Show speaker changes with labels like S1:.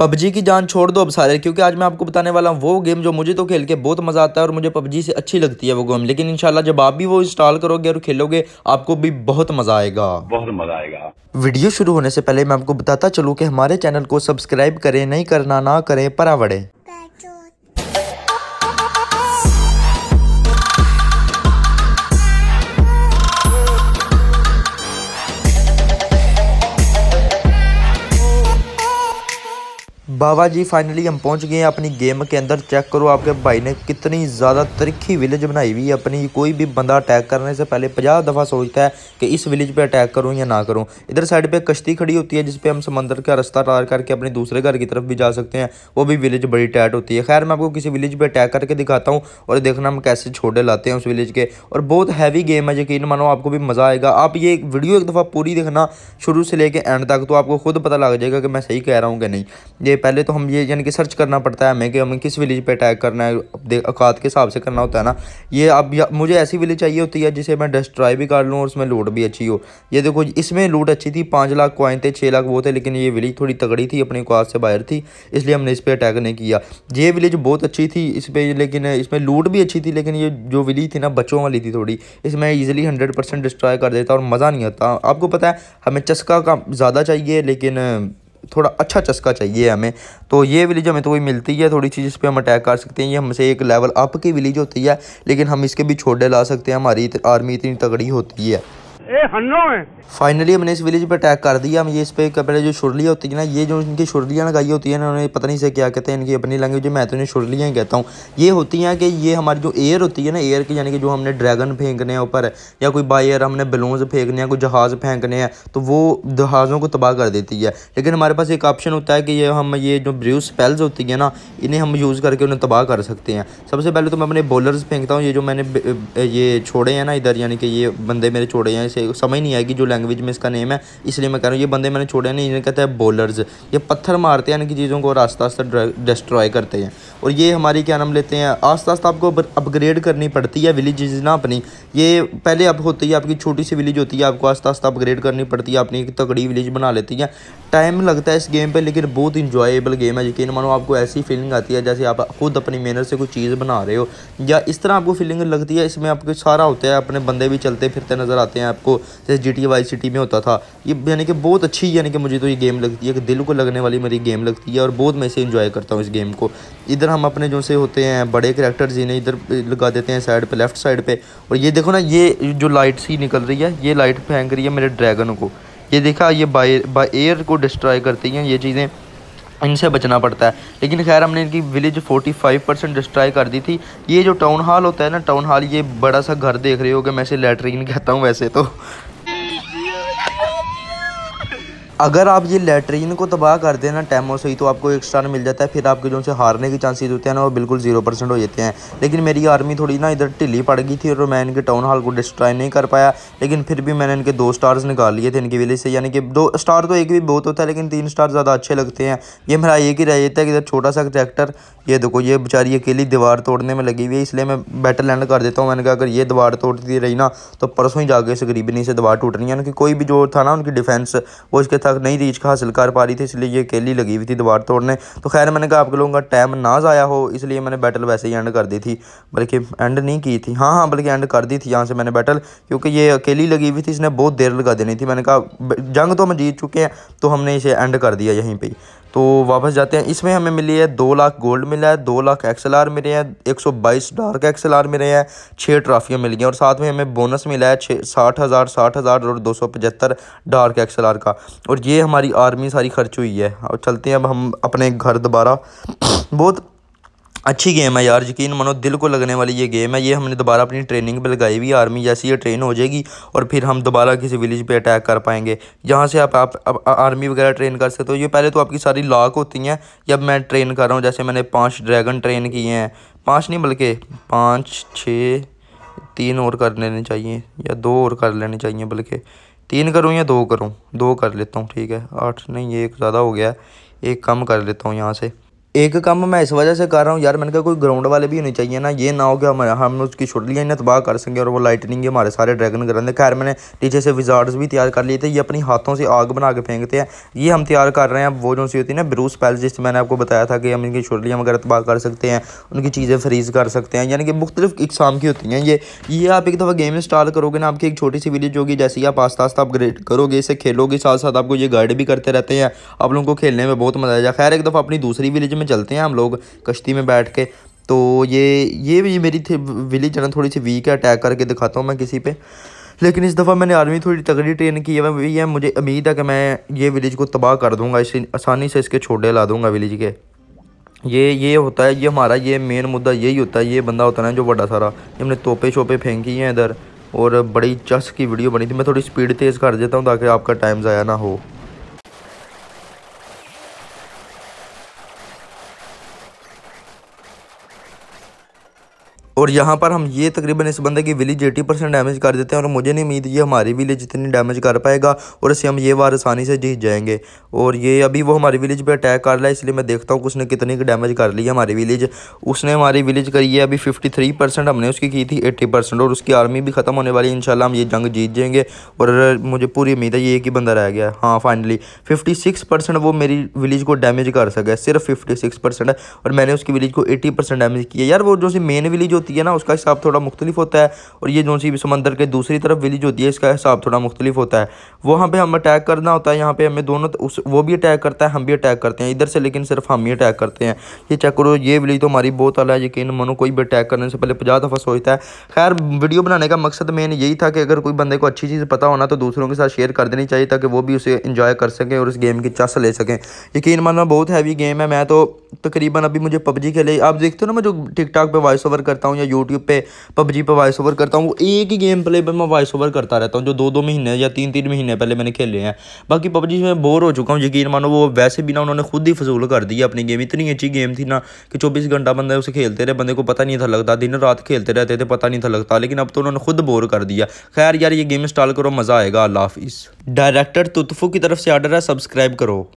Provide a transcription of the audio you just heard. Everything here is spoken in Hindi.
S1: पबजी की जान छोड़ दो अब सारे क्योंकि आज मैं आपको बताने वाला हूँ वो गेम जो मुझे तो खेल के बहुत मज़ा आता है और मुझे पबजी से अच्छी लगती है वो गेम लेकिन इनशाला जब आप भी वो इंस्टॉल करोगे और खेलोगे आपको भी बहुत मज़ा आएगा बहुत मज़ा आएगा वीडियो शुरू होने से पहले मैं आपको बताता चलूँ कि हमारे चैनल को सब्सक्राइब करें नहीं करना ना करें परावड़े बाबा जी फाइनली हम पहुंच गए हैं अपनी गेम के अंदर चेक करो आपके भाई ने कितनी ज़्यादा तरीखी विलेज बनाई हुई है अपनी कोई भी बंदा अटैक करने से पहले पचास दफ़ा सोचता है कि इस विलेज पे अटैक करूं या ना करूं इधर साइड पे कश्ती खड़ी होती है जिसपे हम समंदर का रास्ता टार करके अपने दूसरे घर की तरफ भी जा सकते हैं वो भी विलेज बड़ी टैट होती है खैर मैं आपको किसी विलेज पर अटैक करके दिखाता हूँ और देखना हम कैसे छोटे लाते हैं उस विलेज के और बहुत हैवी गेम है यकीन मानो आपको भी मज़ा आएगा आप ये वीडियो एक दफ़ा पूरी देखना शुरू से लेकर एंड तक तो आपको खुद पता लग जाएगा कि मैं सही कह रहा हूँ कि नहीं ये पहले तो हम ये यानी कि सर्च करना पड़ता है हमें कि हमें किस विलेज पे अटैक करना है अकात के हिसाब से करना होता है ना ये अब मुझे ऐसी विलेज चाहिए होती है जिसे मैं डिस्ट्रॉय भी कर लूँ और उसमें लूट भी अच्छी हो ये देखो इसमें लूट अच्छी थी पाँच लाख क्वाइन थे छः लाख वो थे लेकिन ये विलेज थोड़ी तगड़ी थी अपनी अकात से बाहर थी इसलिए हमने इस पर अटैक नहीं किया ये विलेज बहुत अच्छी थी इस पर लेकिन इसमें लूट भी अच्छी थी लेकिन ये जो विलेज थी ना बच्चों वाली थी थोड़ी इसमें ईजिली हंड्रेड परसेंट डिस्ट्रॉय कर देता और मज़ा नहीं आता आपको पता है हमें चस्का का ज़्यादा चाहिए लेकिन थोड़ा अच्छा चस्का चाहिए हमें तो ये विलेज हमें तो वही मिलती है थोड़ी सी जिस पर हम अटैक कर सकते हैं ये हमसे एक लेवल अप की विलेज होती है लेकिन हम इसके भी छोटे ला सकते हैं हमारी आर्मी इतनी तगड़ी होती है फाइनली हमने इस विलेज पे अटैक कर दिया हम ये इस पे पहले जो छुरलियाँ होती है ना ये जो इनकी छुरलियाँ लगाई होती है ना उन्हें पता नहीं से क्या कहते हैं इनकी अपनी लैंग्वेज मैं तो इन्हें छुरलियाँ ही कहता हूँ ये होती हैं कि ये हमारी जो एयर होती है ना एयर की यानी कि जो हमने ड्रैगन फेंकने हैं ऊपर या कोई बाई एयर हमने बलून्स फेंकने हैं कोई जहाज़ फेंकने हैं तो वो जहाज़ों को तबाह कर देती है लेकिन हमारे पास एक ऑप्शन होता है कि ये हम ये जो ब्रू स्पेल्स होती है ना इन्हें हम यूज़ करके उन्हें तबाह कर सकते हैं सबसे पहले तो मैं अपने बॉलर्स फेंकता हूँ ये जो मैंने ये छोड़े हैं ना इधर यानी कि ये बंदे मेरे छोड़े हैं इसे से समझ नहीं आएगी जो लैंग्वेज में इसका नेम है इसलिए मैं कह रहा हूँ ये बंदे मैंने छोड़े नहीं इन्हें कहते हैं बॉलर्स ये पत्थर मारते हैं इनकी चीज़ों को और आस्ता आस्ता डिस्ट्रॉय करते हैं और ये हमारी क्या नाम लेते हैं आस्ता आस्ता आपको अपग्रेड करनी पड़ती है विलेज ना अपनी ये पहले अब होती है आपकी छोटी सी विलेज होती है आपको आस्ता आस्ता अपग्रेड करनी पड़ती है अपनी एक तगड़ी विलेज बना लेती है टाइम लगता है इस गेम पर लेकिन बहुत इंजॉयबल गेम है यकीन मानो आपको ऐसी फीलिंग आती है जैसे आप खुद अपनी मेहनत से कोई चीज़ बना रहे हो या इस तरह आपको फीलिंग लगती है इसमें आपके सारा होता है अपने बंदे भी चलते फिरते नज़र आते हैं आपको को जैसे जी टी वाई सिटी में होता था ये यानी कि बहुत अच्छी यानी कि मुझे तो ये गेम लगती है कि दिल को लगने वाली मेरी गेम लगती है और बहुत मैं इसे इन्जॉय करता हूँ इस गेम को इधर हम अपने जो से होते हैं बड़े करेक्टर जिन्हें इधर लगा देते हैं साइड पर लेफ्ट साइड पर और ये देखो ना ये जो लाइट सी निकल रही है ये लाइट फेंक रही है मेरे ड्रैगन को ये देखा ये बाय बाय एयर को डिस्ट्रॉय करती हैं ये चीज़ें इनसे बचना पड़ता है लेकिन खैर हमने इनकी विलेज 45 परसेंट डिस्ट्रॉय कर दी थी ये जो टाउन हॉल होता है ना टाउन हॉल ये बड़ा सा घर देख रहे हो कि मैं इसे लेटरिन कहता हूँ वैसे तो अगर आप ये लेटरिन को तबाह कर देना टैमो से ही तो आपको एक स्टार मिल जाता है फिर आपके जो उनसे हारने के चांसेस होते हैं ना वो बिल्कुल जीरो परसेंट हो जाते हैं लेकिन मेरी आर्मी थोड़ी ना इधर ढिली पड़ गई थी और मैं इनके टाउन हॉल को डिस्ट्रॉय नहीं कर पाया लेकिन फिर भी मैंने इनके दो स्टार्स निकाल लिए थे इनकी विलेज से यानी कि दो स्टार तो एक भी बहुत होता है लेकिन तीन स्टार ज़्यादा अच्छे लगते हैं ये मेरा एक ही रह जाता है कि इधर छोटा सा ट्रैक्टर ये देखो ये बेचारी अकेली दीवार तोड़ने में लगी हुई है इसलिए मैं बैटर लैंड कर देता हूँ मैंने कहा अगर ये दीवार तोड़ती रही ना तो परसों ही जाके इस गरीबी से दीवार टूटनी है कि कोई भी जो था ना उनकी डिफेंस वो इसके था तक नई रीच हासिल कर पा रही थी इसलिए ये अकेली लगी हुई थी दीवार तोड़ने तो खैर मैंने कहा आप लोगों का टाइम ना ज़ाया हो इसलिए मैंने बैटल वैसे ही एंड कर दी थी बल्कि एंड नहीं की थी हाँ हाँ बल्कि एंड कर दी थी यहाँ से मैंने बैटल क्योंकि ये अकेली लगी हुई थी इसने बहुत देर लगा देनी थी मैंने कहा जंग तो हम जीत चुके हैं तो हमने इसे एंड कर दिया यहीं पर तो वापस जाते हैं इसमें हमें मिली है दो लाख गोल्ड मिला है दो लाख एक्सएल आर मिले हैं एक सौ बाईस डार्क एक्सएल आर मिले हैं छः ट्रॉफियाँ मिल गई और साथ में हमें बोनस मिला है छः साठ हज़ार साठ हज़ार और दो सौ पचहत्तर डार्क एक्सएल आर का और ये हमारी आर्मी सारी खर्च हुई है और चलते हैं अब हम अपने घर दोबारा बहुत अच्छी गेम है यार यकीन मानो दिल को लगने वाली ये गेम है ये हमने दोबारा अपनी ट्रेनिंग पे लगाई हुई आर्मी जैसी ये ट्रेन हो जाएगी और फिर हम दोबारा किसी विलेज पे अटैक कर पाएंगे यहाँ से आप, आप, आप आर्मी वगैरह ट्रेन कर सकते हो ये पहले तो आपकी सारी लॉक होती हैं जब मैं ट्रेन कर रहा हूँ जैसे मैंने पाँच ड्रैगन ट्रेन किए हैं पाँच नहीं बल्कि पाँच छः तीन और कर लेने चाहिए या दो और कर लेने चाहिए बल्कि तीन करूँ या दो करूँ दो कर लेता हूँ ठीक है आठ नहीं एक ज़्यादा हो गया एक कम कर लेता हूँ यहाँ से एक काम मैं इस वजह से कर रहा हूँ यार मैंने कहा कोई ग्राउंड वाले भी होने चाहिए ना ये ना हो कि हम हम उसकी छुट लिया इन्हें तबाह कर सकेंगे और वो लाइटनिंग हमारे सारे ड्रैगन थे खैर मैंने टीचे से विजार्ड्स भी तैयार कर लिए थे ये अपनी हाथों से आग बना के फेंकते हैं ये हम तैयार कर रहे हैं वो जो सी होती है ना ब्रूस पैल जिससे मैंने आपको बताया था कि हम इनकी छोड़लियाँ वगैरह तबाह कर सकते हैं उनकी चीज़ें फ्रीज कर सकते हैं यानी कि मुख्तलिफ इकसाम की होती हैं ये ये आप एक दफ़ा गेम इंस्टॉल करोगे ना आपकी एक छोटी सी विलेज होगी जैसे ही आप आस्ता आस्ता अपग्रेड करोगे इसे खेलोगे साथ साथ आपको ये गाइड भी करते रहते हैं आप लोगों को खेलने में बहुत मजा आया खैर एक दफ़ा अपनी दूसरी विलेज में चलते हैं हम लोग कश्ती में बैठ के तो ये ये भी मेरी थी विलेज है ना थोड़ी सी वीक है अटैक करके दिखाता हूँ मैं किसी पे लेकिन इस दफ़ा मैंने आर्मी थोड़ी तगड़ी ट्रेन की है है मुझे उम्मीद है कि मैं ये विलेज को तबाह कर दूंगा इसे आसानी से इसके छोटे ला दूंगा विलेज के ये ये होता है ये हमारा ये मेन मुद्दा यही होता है ये बंदा होता है ना जो बड़ा सारा हमने तोपे शोपे फेंकी हैं इधर और बड़ी चस्क की वीडियो बनी थी मैं थोड़ी स्पीड तेज़ कर देता हूँ ताकि आपका टाइम ज़ाया ना हो और यहाँ पर हम ये तकरीबन इस बंदे की विलेज एटी परसेंट डैमेज कर देते हैं और मुझे नहीं उम्मीद ये हमारी विलेज इतनी डैमेज कर पाएगा और इससे हम ये बार आसानी से जीत जाएंगे और ये अभी वो हमारी विलेज पर अटैक कर रहा है इसलिए मैं देखता हूँ कि उसने कितनी डैमेज कर ली है हमारी विलेज उसने हमारी विलेज करी है अभी फिफ्टी हमने उसकी की थी एट्टी और उसकी आर्मी भी ख़त्म होने वाली है इंशाल्लाह हम ये जंग जीत जाएंगे और मुझे पूरी उम्मीद है ये एक ही बंदा रह गया हाँ फाइनली फिफ्टी सिक्स परसेंट वो मेरी विलेज को डैमेज कर सके सिर्फ फिफ्टी सिक्स परसेंट और मैंने उसकी विलेज को एट्टी परसेंट डैमेज किया यार वो जो सी मेन विलेज होती होती है ना उसका हिसाब थोड़ा मुख्तलिफ होता है और ये जो सी समंदर के दूसरी तरफ विलेज होती है इसका हिसाब थोड़ा मुख्तलिफ होता है वहाँ पर हम अटैक करना होता है यहाँ पर हमें दोनों उस वो भी अटैक करता है हम भी अटैक करते हैं इधर से लेकिन सिर्फ हम ही अटैक करते हैं ये चेक करो ये विलेज तो हमारी बहुत अला है यकीन मनो कोई भी अटैक करने से पहले पचास दफ़ा सोचता है खैर वीडियो बनाने का मकसद मेन यही था कि अगर कोई बंदे को अच्छी चीज़ पता होना तो दूसरों के साथ शेयर कर देनी चाहिए ताकि वो भी उसे इंजॉय कर सकें और उस गेम की चस ले सकें यकीन मानना बहुत हैवी गेम है मैं तो तकरीबन अभी मुझे पबजी खेले आप देखते हो ना मैं जो टिक पे वॉइस ओवर करता हूँ या यूट्यूब पे पबजी पे वॉइस ओवर करता हूँ वो एक ही गेम प्ले पर मैं वॉइस ओवर करता रहता हूँ जो दो दो महीने या तीन तीन महीने पहले मैंने खेले हैं बाकी पबजी में बोर हो चुका हूँ यकीन मानो वो वैसे भी ना उन्होंने खुद ही फजूल कर दी अपनी गेम इतनी अच्छी गेम थी ना कि चौबीस घंटा बंदे उसे खेलते रहे बंदे को पता नहीं था लगता दिन रात खेलते रहते थे पता नहीं था लगता लेकिन अब तो उन्होंने खुद बोर कर दिया खैर यार ये गेम इंस्टॉल करो मज़ा आएगा अल्लाह हाफिज़ डायरेक्टर तुतफू की तरफ से आर्डर है सब्सक्राइब करो